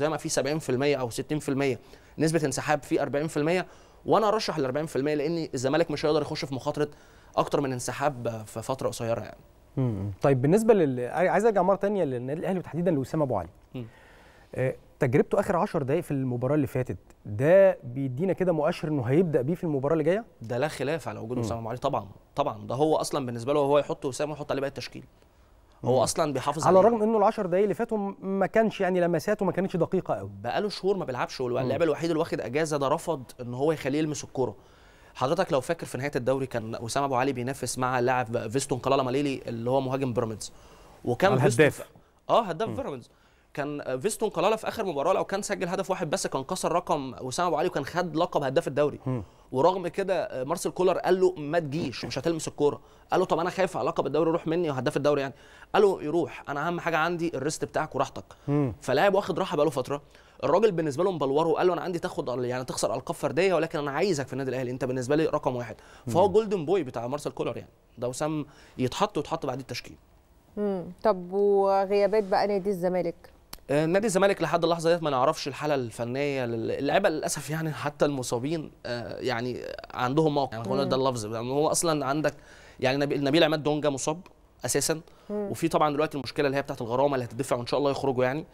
زي ما في 70% او 60% نسبه انسحاب في 40% وانا ارشح ال 40% لان الزمالك مش هيقدر يخش في مخاطره اكتر من انسحاب في فتره قصيره يعني مم. طيب بالنسبه لل عايز ارجع مره ثانيه للنادي الاهلي وتحديدا لوسام ابو علي آه، تجربته اخر 10 دقائق في المباراه اللي فاتت ده بيدينا كده مؤشر انه هيبدا بيه في المباراه اللي جايه ده لا خلاف على وجود وسام ابو علي طبعا طبعا ده هو اصلا بالنسبه له هو يحط وسام ويحط عليه باقي التشكيل هو اصلا بيحافظ على الرغم انه ال10 دقايق اللي فاتوا ما كانش يعني لمساته ما كانتش دقيقه قوي بقاله شهور ما بيلعبش واللاعب الوحيد اللي واخد اجازه ده رفض ان هو يخليه يلمس الكوره حضرتك لو فاكر في نهايه الدوري كان وسام ابو علي بينافس مع لاعب فيستون كلالا ماليلي اللي هو مهاجم بيراميدز وكان الهداف اه هداف بيراميدز كان فيستون كلالا في اخر مباراه لو كان سجل هدف واحد بس كان كسر رقم وسام ابو علي وكان خد لقب هداف الدوري م. ورغم كده آه، مارسيل كولر قال له ما تجيش مش هتلمس الكوره قال له طب انا خايف على لقب الدوري يروح مني وهداف الدوري يعني قال له يروح انا اهم حاجه عندي الريست بتاعك وراحتك فلاعب واخد راحه بقاله فتره الراجل بالنسبه له مبلوره وقال له انا عندي تاخد يعني تخسر القاب فرديه ولكن انا عايزك في النادي الاهلي انت بالنسبه لي رقم واحد فهو جولدن بوي بتاع مارسيل كولر يعني ده وسام يتحط ويتحط بعد التشكيل طب وغيابات بقى نادي الزمالك آه، نادي الزمالك لحد اللحظه ديت ما نعرفش الحاله الفنيه اللعيبه للاسف يعني حتى المصابين آه، يعني عندهم موقف يعني هو ده اللفظ يعني هو اصلا عندك يعني نبيل عماد دونجا مصاب اساسا وفي طبعا دلوقتي المشكله اللي هي بتاعت الغرامه اللي هتدفع وان شاء الله يخرجوا يعني